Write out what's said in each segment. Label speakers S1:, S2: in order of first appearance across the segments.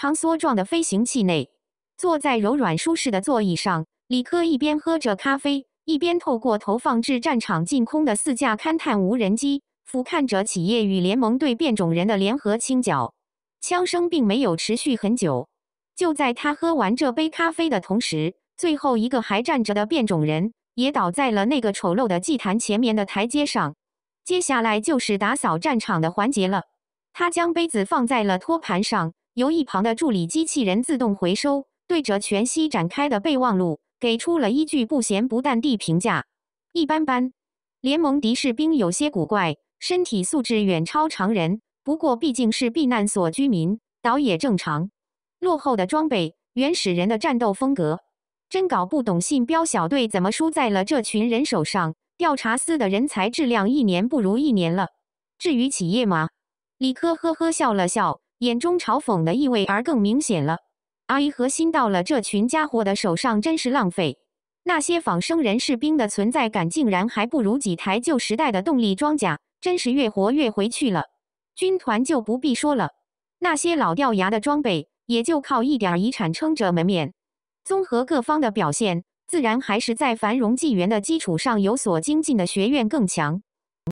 S1: 长梭状的飞行器内，坐在柔软舒适的座椅上，李科一边喝着咖啡，一边透过投放至战场近空的四架勘探无人机，俯瞰着企业与联盟对变种人的联合清剿。枪声并没有持续很久，就在他喝完这杯咖啡的同时，最后一个还站着的变种人也倒在了那个丑陋的祭坛前面的台阶上。接下来就是打扫战场的环节了。他将杯子放在了托盘上。由一旁的助理机器人自动回收，对着全息展开的备忘录给出了一句不咸不淡地评价：“一般般。”联盟的士兵有些古怪，身体素质远超常人，不过毕竟是避难所居民，倒也正常。落后的装备，原始人的战斗风格，真搞不懂信标小队怎么输在了这群人手上。调查司的人才质量一年不如一年了，至于企业吗？李科呵呵笑了笑。眼中嘲讽的意味而更明显了。哎，核心到了这群家伙的手上，真是浪费。那些仿生人士兵的存在感，竟然还不如几台旧时代的动力装甲，真是越活越回去了。军团就不必说了，那些老掉牙的装备，也就靠一点儿遗产撑着门面。综合各方的表现，自然还是在繁荣纪元的基础上有所精进的学院更强。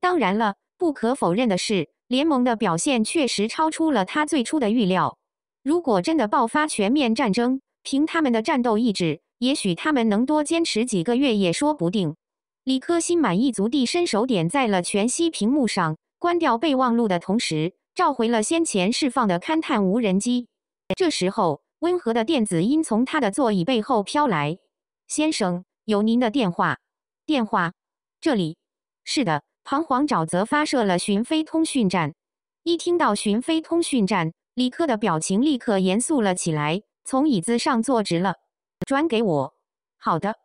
S1: 当然了，不可否认的是。联盟的表现确实超出了他最初的预料。如果真的爆发全面战争，凭他们的战斗意志，也许他们能多坚持几个月也说不定。李科心满意足地伸手点在了全息屏幕上，关掉备忘录的同时，召回了先前释放的勘探无人机。这时候，温和的电子音从他的座椅背后飘来：“先生，有您的电话。”“电话？这里？是的。”彷徨沼泽发射了巡飞通讯站，一听到巡飞通讯站，李科的表情立刻严肃了起来，从椅子上坐直了，转给我。好的，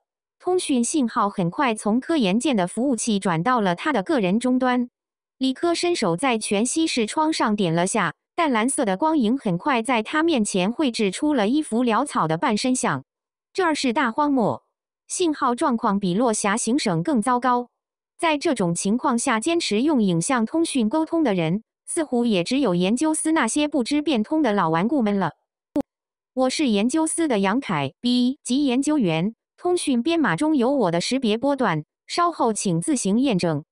S1: 通讯信号很快从科研舰的服务器转到了他的个人终端。李科伸手在全息视窗上点了下，淡蓝色的光影很快在他面前绘制出了一幅潦草的半身像。这儿是大荒漠，信号状况比落霞行省更糟糕。在这种情况下，坚持用影像通讯沟通的人，似乎也只有研究司那些不知变通的老顽固们了。不，我是研究司的杨凯 B 级研究员，通讯编码中有我的识别波段，稍后请自行验证。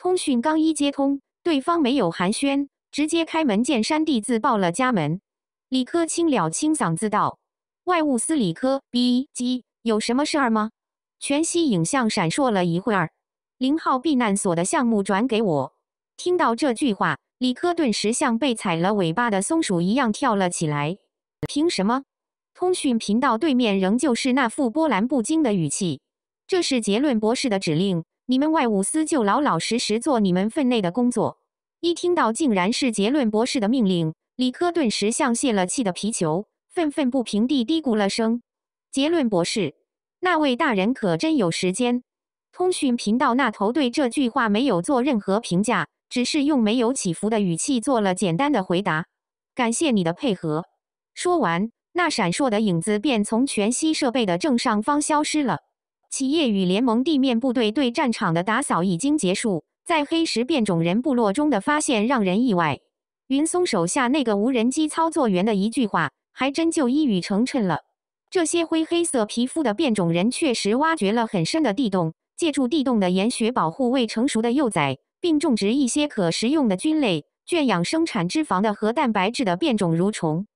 S1: 通讯刚一接通，对方没有寒暄，直接开门见山地自报了家门。李科清了清嗓子道：“外务司李科 B 级，有什么事儿吗？”全息影像闪烁了一会儿。零号避难所的项目转给我。听到这句话，李科顿时像被踩了尾巴的松鼠一样跳了起来。凭什么？通讯频道对面仍旧是那副波澜不惊的语气。这是杰伦博士的指令，你们外务司就老老实实做你们分内的工作。一听到竟然是杰伦博士的命令，李科顿时像泄了气的皮球，愤愤不平地嘀咕了声：“杰伦博士，那位大人可真有时间。”通讯频道那头对这句话没有做任何评价，只是用没有起伏的语气做了简单的回答：“感谢你的配合。”说完，那闪烁的影子便从全息设备的正上方消失了。企业与联盟地面部队对战场的打扫已经结束，在黑石变种人部落中的发现让人意外。云松手下那个无人机操作员的一句话还真就一语成谶了：这些灰黑色皮肤的变种人确实挖掘了很深的地洞。借助地洞的岩穴保护未成熟的幼崽，并种植一些可食用的菌类，圈养生产脂肪的和蛋白质的变种蠕虫。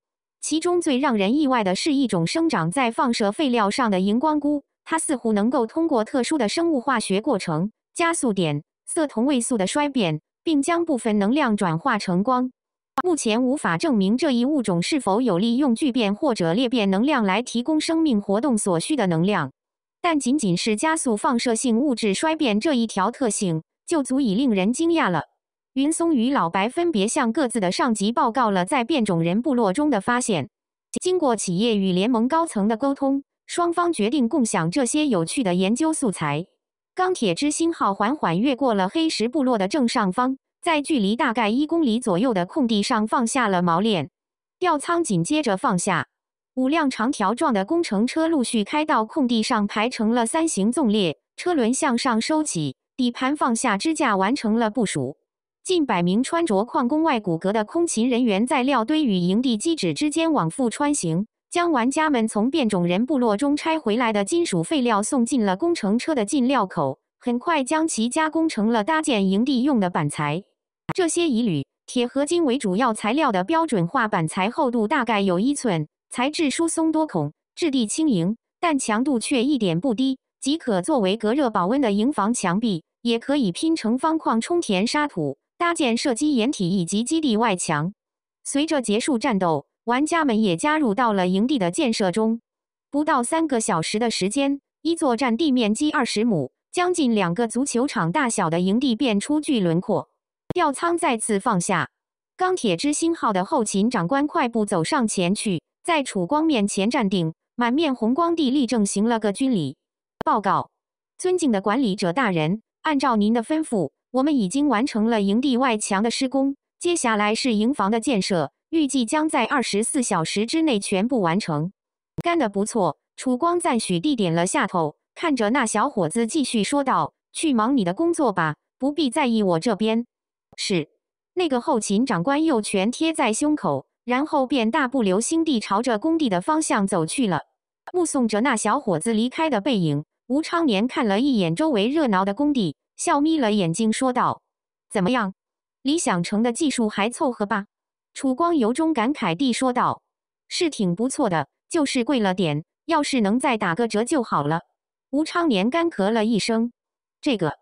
S1: 其中最让人意外的是一种生长在放射废料上的荧光菇，它似乎能够通过特殊的生物化学过程加速碘色同位素的衰变，并将部分能量转化成光。目前无法证明这一物种是否有利用聚变或者裂变能量来提供生命活动所需的能量。但仅仅是加速放射性物质衰变这一条特性，就足以令人惊讶了。云松与老白分别向各自的上级报告了在变种人部落中的发现。经过企业与联盟高层的沟通，双方决定共享这些有趣的研究素材。钢铁之星号缓缓越过了黑石部落的正上方，在距离大概一公里左右的空地上放下了锚链，吊舱紧接着放下。五辆长条状的工程车陆续开到空地上，排成了三行纵列，车轮向上收起，底盘放下支架，完成了部署。近百名穿着矿工外骨骼的空勤人员在料堆与营地基址之间往复穿行，将玩家们从变种人部落中拆回来的金属废料送进了工程车的进料口，很快将其加工成了搭建营地用的板材。这些以铝铁合金为主要材料的标准化板材，厚度大概有一寸。材质疏松多孔，质地轻盈，但强度却一点不低，即可作为隔热保温的营房墙壁，也可以拼成方框充填沙土，搭建射击掩体以及基地外墙。随着结束战斗，玩家们也加入到了营地的建设中。不到三个小时的时间，一座占地面积二十亩、将近两个足球场大小的营地便初具轮廓。吊舱再次放下，钢铁之星号的后勤长官快步走上前去。在楚光面前站定，满面红光地立正，行了个军礼。报告，尊敬的管理者大人，按照您的吩咐，我们已经完成了营地外墙的施工，接下来是营房的建设，预计将在二十四小时之内全部完成。干得不错，楚光赞许地点了下头，看着那小伙子继续说道：“去忙你的工作吧，不必在意我这边。”是。那个后勤长官又全贴在胸口。然后便大步流星地朝着工地的方向走去了。目送着那小伙子离开的背影，吴昌年看了一眼周围热闹的工地，笑眯了眼睛说道：“怎么样？李想成的技术还凑合吧？”楚光由衷感慨地说道：“是挺不错的，就是贵了点，要是能再打个折就好了。”吴昌年干咳了一声：“这个，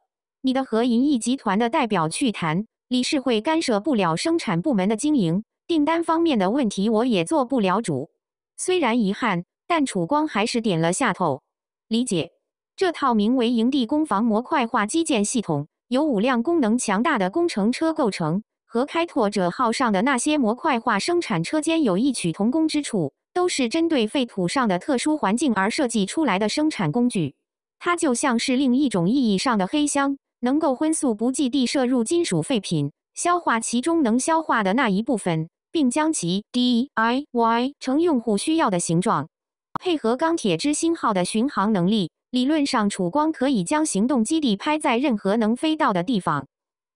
S1: 你的和银亿集团的代表去谈，理事会干涉不了生产部门的经营。”订单方面的问题，我也做不了主。虽然遗憾，但楚光还是点了下头，理解。这套名为“营地攻防模块化基建系统”，由五辆功能强大的工程车构成，和开拓者号上的那些模块化生产车间有异曲同工之处，都是针对废土上的特殊环境而设计出来的生产工具。它就像是另一种意义上的黑箱，能够荤素不忌地摄入金属废品，消化其中能消化的那一部分。并将其 DIY 成用户需要的形状，配合钢铁之心号的巡航能力，理论上楚光可以将行动基地拍在任何能飞到的地方。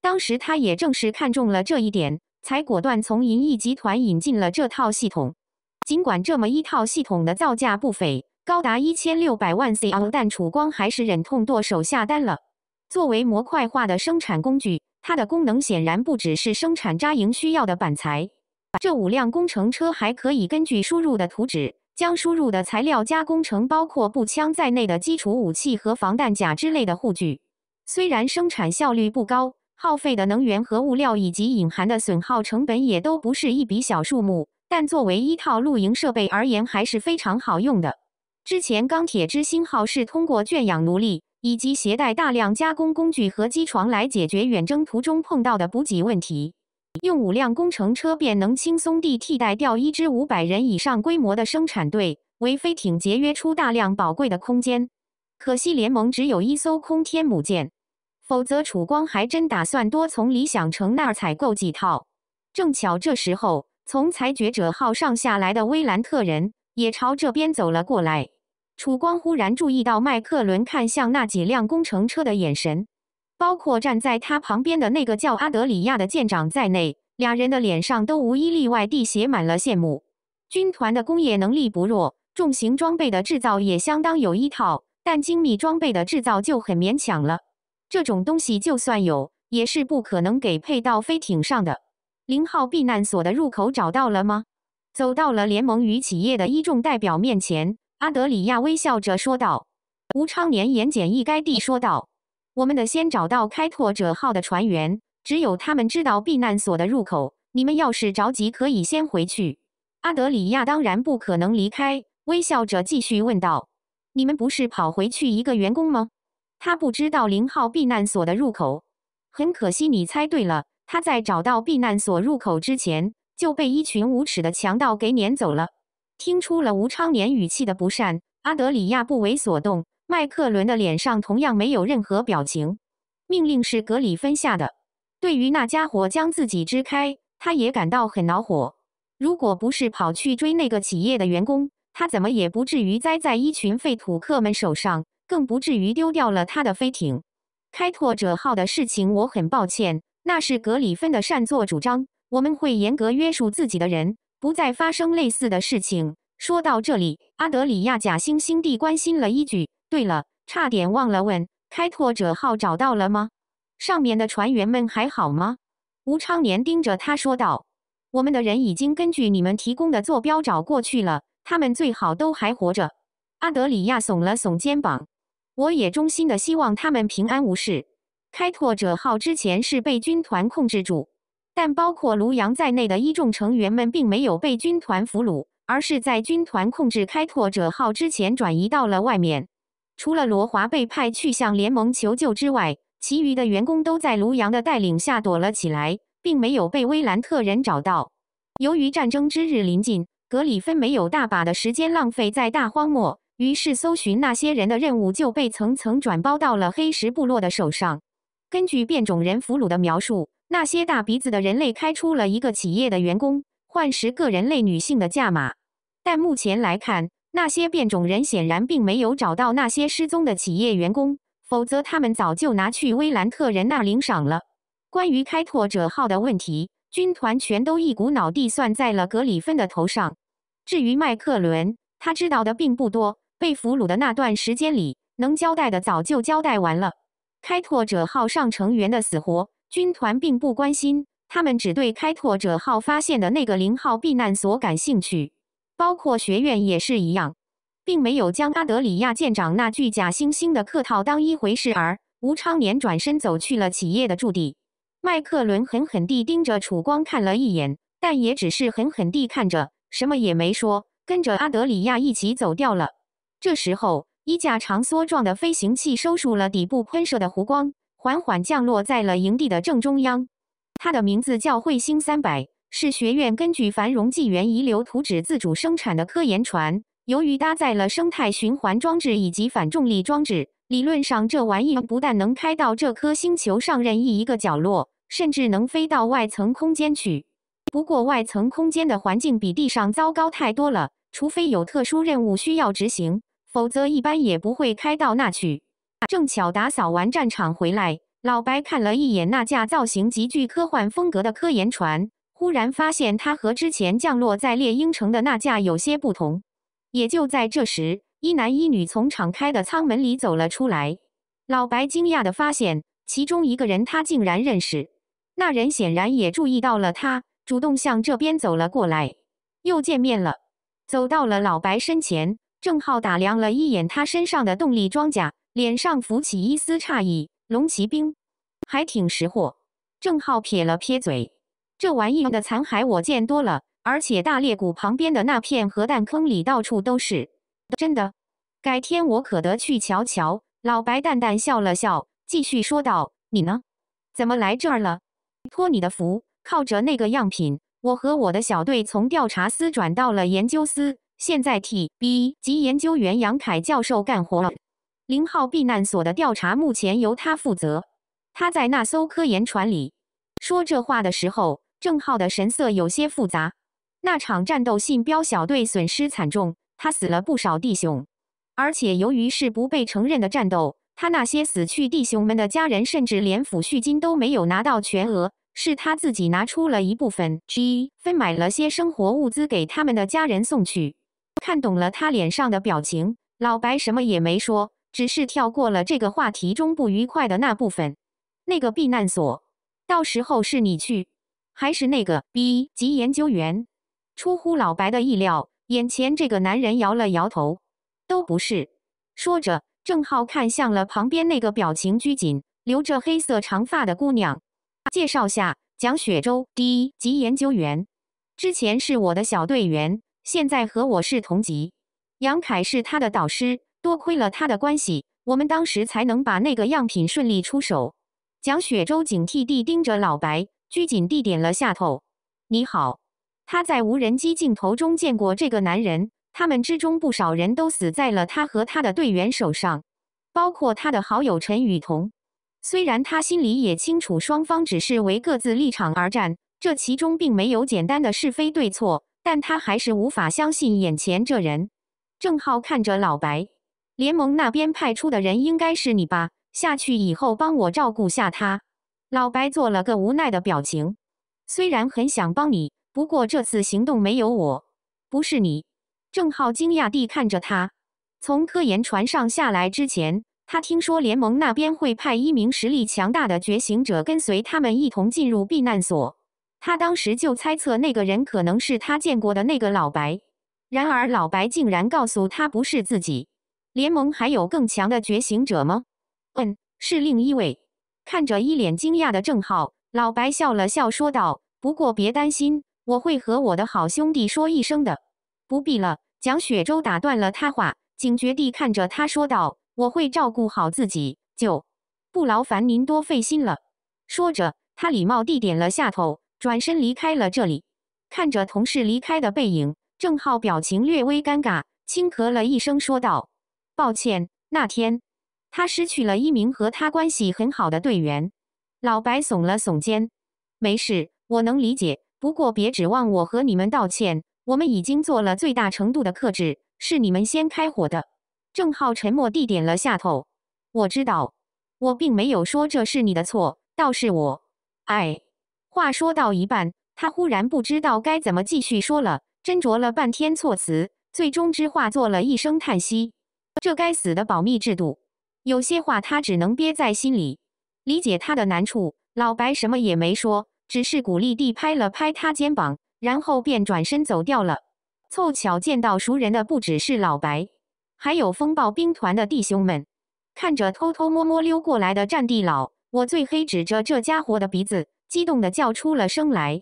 S1: 当时他也正是看中了这一点，才果断从银翼集团引进了这套系统。尽管这么一套系统的造价不菲，高达一千六百万 C L，但楚光还是忍痛剁手下单了。作为模块化的生产工具，它的功能显然不只是生产扎营需要的板材。这五辆工程车还可以根据输入的图纸，将输入的材料加工成包括步枪在内的基础武器和防弹甲之类的护具。虽然生产效率不高，耗费的能源和物料以及隐含的损耗成本也都不是一笔小数目，但作为一套露营设备而言，还是非常好用的。之前《钢铁之星号》是通过圈养奴隶以及携带大量加工工具和机床来解决远征途中碰到的补给问题。用五辆工程车便能轻松地替代掉一支五百人以上规模的生产队，为飞艇节约出大量宝贵的空间。可惜联盟只有一艘空天母舰，否则楚光还真打算多从理想城那儿采购几套。正巧这时候，从裁决者号上下来的威兰特人也朝这边走了过来。楚光忽然注意到麦克伦看向那几辆工程车的眼神。包括站在他旁边的那个叫阿德里亚的舰长在内，俩人的脸上都无一例外地写满了羡慕。军团的工业能力不弱，重型装备的制造也相当有一套，但精密装备的制造就很勉强了。这种东西就算有，也是不可能给配到飞艇上的。零号避难所的入口找到了吗？走到了联盟与企业的一众代表面前，阿德里亚微笑着说道。吴昌年言简意赅地说道。我们得先找到开拓者号的船员，只有他们知道避难所的入口。你们要是着急，可以先回去。阿德里亚当然不可能离开，微笑着继续问道：“你们不是跑回去一个员工吗？他不知道零号避难所的入口。很可惜，你猜对了，他在找到避难所入口之前就被一群无耻的强盗给撵走了。”听出了吴昌年语气的不善，阿德里亚不为所动。麦克伦的脸上同样没有任何表情。命令是格里芬下的。对于那家伙将自己支开，他也感到很恼火。如果不是跑去追那个企业的员工，他怎么也不至于栽在一群废土客们手上，更不至于丢掉了他的飞艇“开拓者号”的事情。我很抱歉，那是格里芬的擅作主张。我们会严格约束自己的人，不再发生类似的事情。说到这里，阿德里亚假惺惺地关心了一句。对了，差点忘了问，开拓者号找到了吗？上面的船员们还好吗？吴昌年盯着他说道：“我们的人已经根据你们提供的坐标找过去了，他们最好都还活着。”阿德里亚耸了耸肩膀：“我也衷心的希望他们平安无事。”开拓者号之前是被军团控制住，但包括卢阳在内的一众成员们并没有被军团俘虏，而是在军团控制开拓者号之前转移到了外面。除了罗华被派去向联盟求救之外，其余的员工都在卢阳的带领下躲了起来，并没有被威兰特人找到。由于战争之日临近，格里芬没有大把的时间浪费在大荒漠，于是搜寻那些人的任务就被层层转包到了黑石部落的手上。根据变种人俘虏的描述，那些大鼻子的人类开出了一个企业的员工换十个人类女性的价码，但目前来看。那些变种人显然并没有找到那些失踪的企业员工，否则他们早就拿去威兰特人那领赏了。关于开拓者号的问题，军团全都一股脑地算在了格里芬的头上。至于麦克伦，他知道的并不多。被俘虏的那段时间里，能交代的早就交代完了。开拓者号上成员的死活，军团并不关心，他们只对开拓者号发现的那个零号避难所感兴趣。包括学院也是一样，并没有将阿德里亚舰长那句假惺惺的客套当一回事儿。吴昌年转身走去了企业的驻地，麦克伦狠狠地盯着楚光看了一眼，但也只是狠狠地看着，什么也没说，跟着阿德里亚一起走掉了。这时候，一架长梭状的飞行器收束了底部喷射的弧光，缓缓降落在了营地的正中央。它的名字叫彗星三百。是学院根据繁荣纪元遗留图纸自主生产的科研船。由于搭载了生态循环装置以及反重力装置，理论上这玩意儿不但能开到这颗星球上任意一个角落，甚至能飞到外层空间去。不过外层空间的环境比地上糟糕太多了，除非有特殊任务需要执行，否则一般也不会开到那去。正巧打扫完战场回来，老白看了一眼那架造型极具科幻风格的科研船。忽然发现，他和之前降落在猎鹰城的那架有些不同。也就在这时，一男一女从敞开的舱门里走了出来。老白惊讶地发现，其中一个人他竟然认识。那人显然也注意到了他，主动向这边走了过来。又见面了。走到了老白身前，郑浩打量了一眼他身上的动力装甲，脸上浮起一丝诧异。龙骑兵，还挺识货。郑浩撇了撇嘴。这玩意儿的残骸我见多了，而且大裂谷旁边的那片核弹坑里到处都是，真的。改天我可得去瞧瞧。老白淡淡笑了笑，继续说道：“你呢？怎么来这儿了？托你的福，靠着那个样品，我和我的小队从调查司转到了研究司，现在替 B 级研究员杨凯教授干活了。零号避难所的调查目前由他负责，他在那艘科研船里。”说这话的时候。郑浩的神色有些复杂。那场战斗，信标小队损失惨重，他死了不少弟兄。而且由于是不被承认的战斗，他那些死去弟兄们的家人甚至连抚恤金都没有拿到全额，是他自己拿出了一部分 G 分买了些生活物资给他们的家人送去。看懂了他脸上的表情，老白什么也没说，只是跳过了这个话题中不愉快的那部分。那个避难所，到时候是你去。还是那个 B 级研究员，出乎老白的意料，眼前这个男人摇了摇头，都不是。说着，郑浩看向了旁边那个表情拘谨、留着黑色长发的姑娘，介绍下：蒋雪洲，D 级研究员，之前是我的小队员，现在和我是同级。杨凯是他的导师，多亏了他的关系，我们当时才能把那个样品顺利出手。蒋雪洲警惕地盯着老白。拘谨地点了下头。你好，他在无人机镜头中见过这个男人，他们之中不少人都死在了他和他的队员手上，包括他的好友陈雨桐。虽然他心里也清楚，双方只是为各自立场而战，这其中并没有简单的是非对错，但他还是无法相信眼前这人。郑浩看着老白，联盟那边派出的人应该是你吧？下去以后帮我照顾下他。老白做了个无奈的表情，虽然很想帮你，不过这次行动没有我，不是你。郑浩惊讶地看着他。从科研船上下来之前，他听说联盟那边会派一名实力强大的觉醒者跟随他们一同进入避难所。他当时就猜测那个人可能是他见过的那个老白，然而老白竟然告诉他不是自己。联盟还有更强的觉醒者吗？嗯，是另一位。看着一脸惊讶的郑浩，老白笑了笑，说道：“不过别担心，我会和我的好兄弟说一声的。”“不必了。”蒋雪洲打断了他话，警觉地看着他说道：“我会照顾好自己，就不劳烦您多费心了。”说着，他礼貌地点了下头，转身离开了这里。看着同事离开的背影，郑浩表情略微尴尬，轻咳了一声，说道：“抱歉，那天。”他失去了一名和他关系很好的队员，老白耸了耸肩：“没事，我能理解。不过别指望我和你们道歉，我们已经做了最大程度的克制，是你们先开火的。”郑浩沉默地点了下头：“我知道，我并没有说这是你的错，倒是我……哎。”话说到一半，他忽然不知道该怎么继续说了，斟酌了半天措辞，最终只化作了一声叹息：“这该死的保密制度。”有些话他只能憋在心里，理解他的难处。老白什么也没说，只是鼓励地拍了拍他肩膀，然后便转身走掉了。凑巧见到熟人的不只是老白，还有风暴兵团的弟兄们。看着偷偷摸摸溜过来的战地老，我最黑指着这家伙的鼻子，激动地叫出了声来：“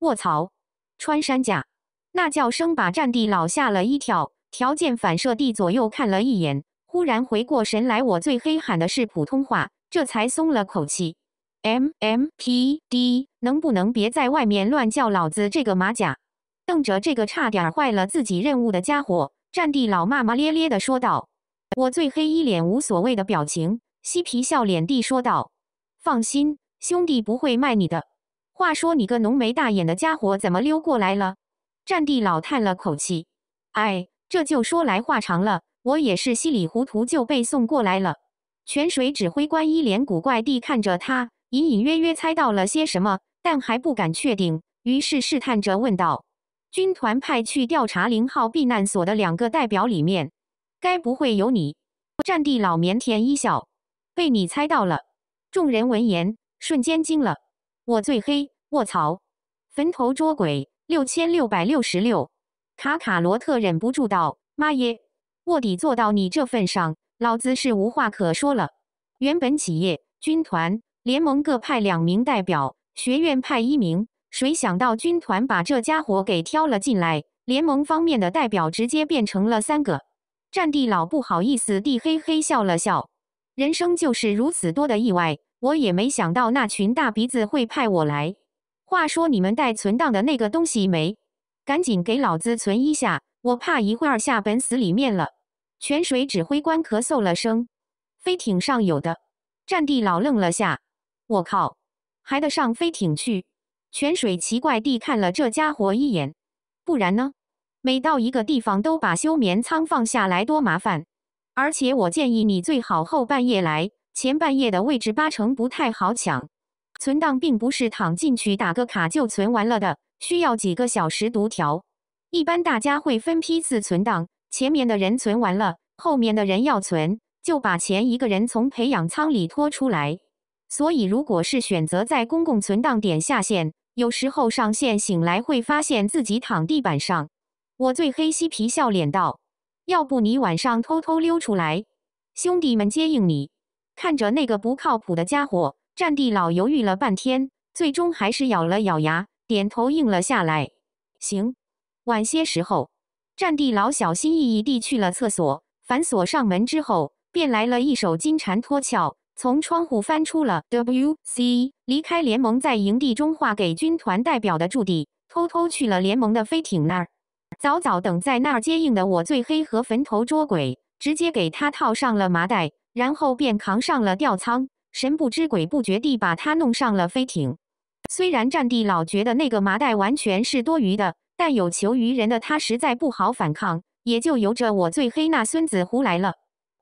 S1: 卧槽，穿山甲！”那叫声把战地老吓了一跳，条件反射地左右看了一眼。忽然回过神来，我最黑喊的是普通话，这才松了口气。MMPD，能不能别在外面乱叫？老子这个马甲瞪着这个差点坏了自己任务的家伙，战地老骂骂咧咧的说道。我最黑一脸无所谓的表情，嬉皮笑脸地说道：“放心，兄弟不会卖你的。”话说你个浓眉大眼的家伙，怎么溜过来了？战地老叹了口气：“哎，这就说来话长了。”我也是稀里糊涂就被送过来了。泉水指挥官一脸古怪地看着他，隐隐约约猜到了些什么，但还不敢确定，于是试探着问道：“军团派去调查零号避难所的两个代表里面，该不会有你？”战地老腼腆一笑，被你猜到了。众人闻言，瞬间惊了：“我最黑，卧槽，坟头捉鬼六千六百六十六！”卡卡罗特忍不住道：“妈耶！”卧底做到你这份上，老子是无话可说了。原本企业、军团、联盟各派两名代表，学院派一名，谁想到军团把这家伙给挑了进来，联盟方面的代表直接变成了三个。战地老不好意思地嘿嘿笑了笑，人生就是如此多的意外。我也没想到那群大鼻子会派我来。话说你们带存档的那个东西没？赶紧给老子存一下。我怕一会儿下本死里面了。泉水指挥官咳嗽了声，飞艇上有的。战地老愣了下，我靠，还得上飞艇去？泉水奇怪地看了这家伙一眼，不然呢？每到一个地方都把休眠舱放下来，多麻烦。而且我建议你最好后半夜来，前半夜的位置八成不太好抢。存档并不是躺进去打个卡就存完了的，需要几个小时读条。一般大家会分批次存档，前面的人存完了，后面的人要存，就把前一个人从培养舱里拖出来。所以，如果是选择在公共存档点下线，有时候上线醒来会发现自己躺地板上。我最黑，嬉皮笑脸道：“要不你晚上偷偷溜出来，兄弟们接应你。”看着那个不靠谱的家伙，战地老犹豫了半天，最终还是咬了咬牙，点头应了下来。行。晚些时候，战地老小心翼翼地去了厕所，反锁上门之后，便来了一手金蝉脱壳，从窗户翻出了 W C，离开联盟，在营地中划给军团代表的驻地，偷偷去了联盟的飞艇那儿。早早等在那儿接应的我最黑和坟头捉鬼，直接给他套上了麻袋，然后便扛上了吊舱，神不知鬼不觉地把他弄上了飞艇。虽然战地老觉得那个麻袋完全是多余的。但有求于人，的他实在不好反抗，也就由着我最黑那孙子胡来了。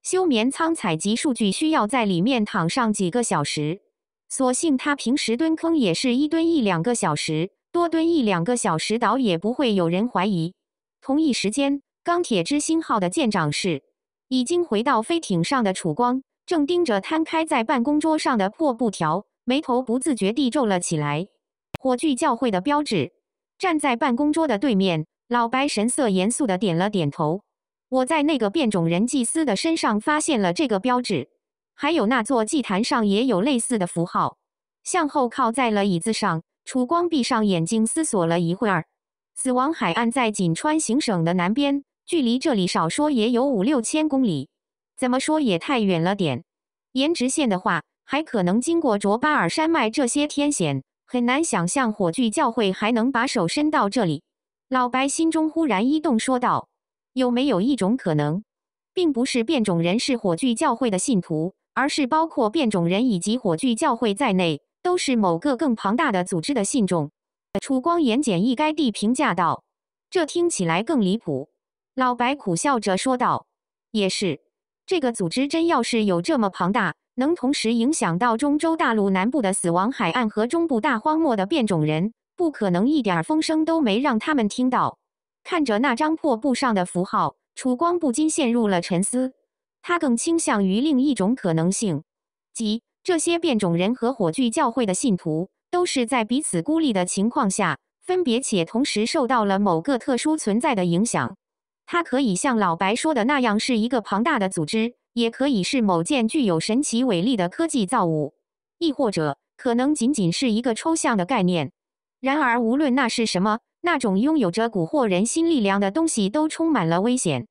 S1: 休眠舱采集数据需要在里面躺上几个小时，所幸他平时蹲坑也是一蹲一两个小时，多蹲一两个小时倒也不会有人怀疑。同一时间，钢铁之星号的舰长室，已经回到飞艇上的楚光，正盯着摊开在办公桌上的破布条，眉头不自觉地皱了起来。火炬教会的标志。站在办公桌的对面，老白神色严肃地点了点头。我在那个变种人祭司的身上发现了这个标志，还有那座祭坛上也有类似的符号。向后靠在了椅子上，楚光闭上眼睛思索了一会儿。死亡海岸在锦川行省的南边，距离这里少说也有五六千公里，怎么说也太远了点。沿直线的话，还可能经过卓巴尔山脉这些天险。很难想象火炬教会还能把手伸到这里。老白心中忽然一动，说道：“有没有一种可能，并不是变种人是火炬教会的信徒，而是包括变种人以及火炬教会在内，都是某个更庞大的组织的信众？”楚光言简意赅地评价道：“这听起来更离谱。”老白苦笑着说道：“也是，这个组织真要是有这么庞大……”能同时影响到中州大陆南部的死亡海岸和中部大荒漠的变种人，不可能一点风声都没让他们听到。看着那张破布上的符号，楚光不禁陷入了沉思。他更倾向于另一种可能性，即这些变种人和火炬教会的信徒都是在彼此孤立的情况下，分别且同时受到了某个特殊存在的影响。他可以像老白说的那样，是一个庞大的组织。也可以是某件具有神奇伟力的科技造物，亦或者可能仅仅是一个抽象的概念。然而，无论那是什么，那种拥有着蛊惑人心力量的东西都充满了危险。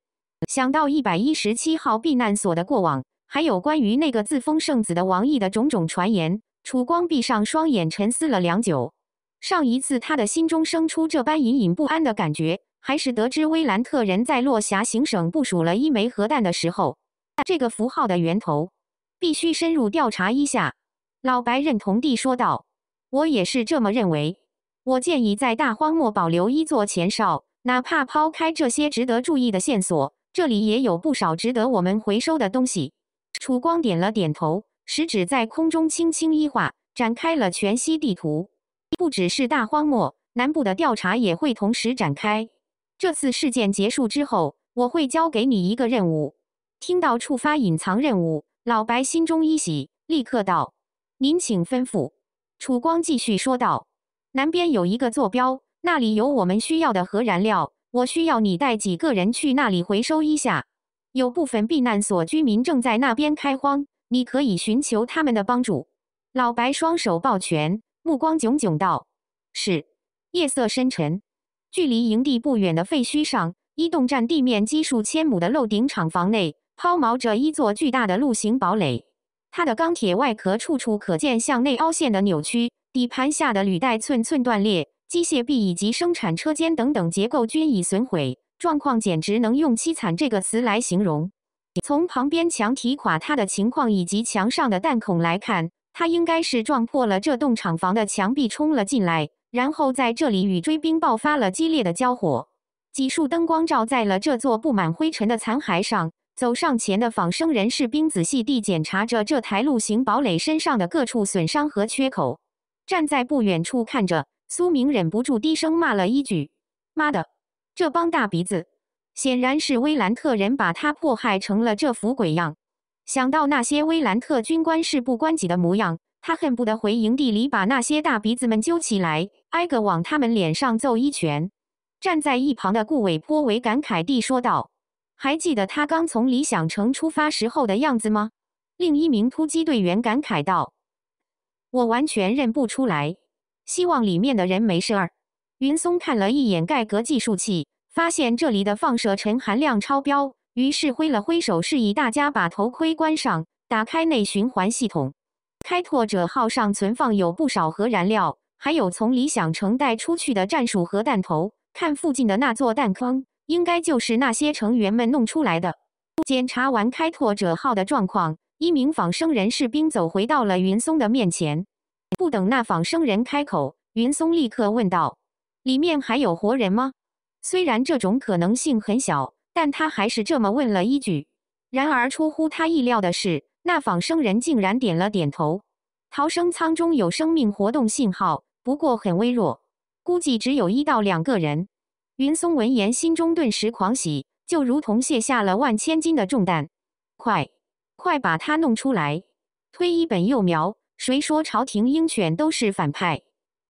S1: 想到一百一十七号避难所的过往，还有关于那个自封圣子的王毅的种种传言，楚光闭上双眼，沉思了良久。上一次他的心中生出这般隐隐不安的感觉，还是得知威兰特人在落霞行省部署了一枚核弹的时候。这个符号的源头，必须深入调查一下。”老白认同地说道，“我也是这么认为。我建议在大荒漠保留一座前哨，哪怕抛开这些值得注意的线索，这里也有不少值得我们回收的东西。”楚光点了点头，食指在空中轻轻一画，展开了全息地图。不只是大荒漠，南部的调查也会同时展开。这次事件结束之后，我会交给你一个任务。听到触发隐藏任务，老白心中一喜，立刻道：“您请吩咐。”楚光继续说道：“南边有一个坐标，那里有我们需要的核燃料。我需要你带几个人去那里回收一下。有部分避难所居民正在那边开荒，你可以寻求他们的帮助。”老白双手抱拳，目光炯炯道：“是。”夜色深沉，距离营地不远的废墟上，一栋占地面积数千亩的漏顶厂房内。抛锚着一座巨大的陆形堡垒，它的钢铁外壳处处可见向内凹陷的扭曲，底盘下的履带寸寸断裂，机械臂以及生产车间等等结构均已损毁，状况简直能用“凄惨”这个词来形容。从旁边墙体垮塌的情况以及墙上的弹孔来看，它应该是撞破了这栋厂房的墙壁冲了进来，然后在这里与追兵爆发了激烈的交火。几束灯光照在了这座布满灰尘的残骸上。走上前的仿生人士兵仔细地检查着这台陆行堡垒身上的各处损伤和缺口。站在不远处看着苏明，忍不住低声骂了一句：“妈的，这帮大鼻子！显然是威兰特人把他迫害成了这副鬼样。”想到那些威兰特军官事不关己的模样，他恨不得回营地里把那些大鼻子们揪起来，挨个往他们脸上揍一拳。站在一旁的顾伟颇为感慨地说道。还记得他刚从理想城出发时候的样子吗？另一名突击队员感慨道：“我完全认不出来，希望里面的人没事儿。”云松看了一眼盖格计数器，发现这里的放射尘含量超标，于是挥了挥手示意大家把头盔关上，打开内循环系统。开拓者号上存放有不少核燃料，还有从理想城带出去的战术核弹头。看附近的那座弹坑。应该就是那些成员们弄出来的。检查完开拓者号的状况，一名仿生人士兵走回到了云松的面前。不等那仿生人开口，云松立刻问道：“里面还有活人吗？”虽然这种可能性很小，但他还是这么问了一句。然而出乎他意料的是，那仿生人竟然点了点头：“逃生舱中有生命活动信号，不过很微弱，估计只有一到两个人。”云松闻言，心中顿时狂喜，就如同卸下了万千斤的重担。快，快把它弄出来！推一本幼苗。谁说朝廷鹰犬都是反派？